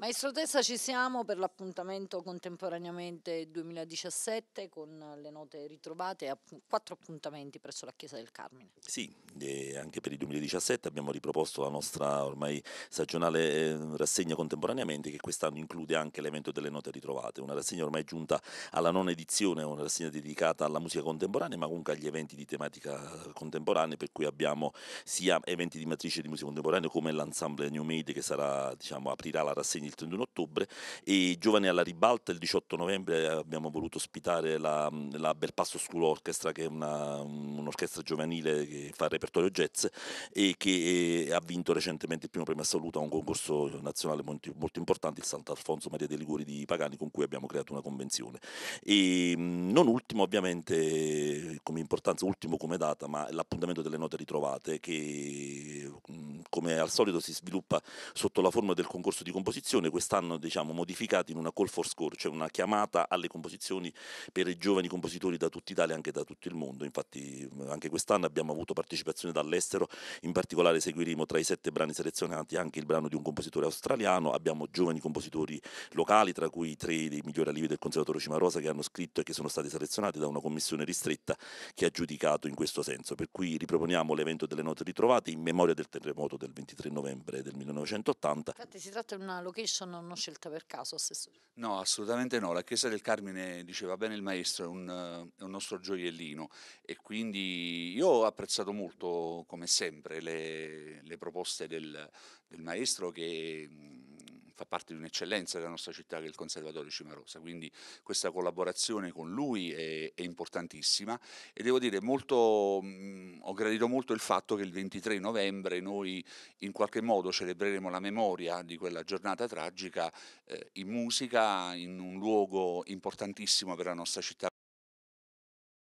Maestro Tessa, ci siamo per l'appuntamento contemporaneamente 2017 con le note ritrovate a quattro appuntamenti presso la Chiesa del Carmine. Sì, anche per il 2017 abbiamo riproposto la nostra ormai stagionale eh, rassegna contemporaneamente che quest'anno include anche l'evento delle note ritrovate, una rassegna ormai giunta alla nona edizione, una rassegna dedicata alla musica contemporanea ma comunque agli eventi di tematica contemporanea per cui abbiamo sia eventi di matrice di musica contemporanea come l'ensemble New Made che sarà, diciamo, aprirà la rassegna il 31 ottobre e Giovani alla ribalta il 18 novembre eh, abbiamo voluto ospitare la, la Belpasso School Orchestra che è una, un'orchestra giovanile che fa il repertorio jazz e che è, eh, ha vinto recentemente il primo premio assoluto a un concorso nazionale molto, molto importante, il Sant'Alfonso Maria dei Liguri di Pagani con cui abbiamo creato una convenzione. E mm, non ultimo ovviamente come importanza, ultimo come data, ma l'appuntamento delle note ritrovate che come al solito si sviluppa sotto la forma del concorso di composizione, quest'anno diciamo modificato in una call for score, cioè una chiamata alle composizioni per i giovani compositori da tutta Italia e anche da tutto il mondo. Infatti anche quest'anno abbiamo avuto partecipazione dall'estero, in particolare seguiremo tra i sette brani selezionati anche il brano di un compositore australiano, abbiamo giovani compositori locali, tra cui tre dei migliori allievi del Conservatorio Cimarosa che hanno scritto e che sono stati selezionati da una commissione ristretta che ha giudicato in questo senso. Per cui riproponiamo l'evento delle note ritrovate in memoria del terremoto del 23 novembre del 1980. Infatti si tratta di una location non scelta per caso, assessore? No, assolutamente no. La Chiesa del Carmine, diceva bene il maestro, è un, è un nostro gioiellino e quindi io ho apprezzato molto, come sempre, le, le proposte del, del maestro che fa parte di un'eccellenza della nostra città che è il Conservatorio Cimarosa, quindi questa collaborazione con lui è, è importantissima e devo dire molto, mh, mhmm, ho gradito molto il fatto che il 23 novembre noi in qualche modo celebreremo la memoria di quella giornata tragica eh, in musica, in un luogo importantissimo per la nostra città.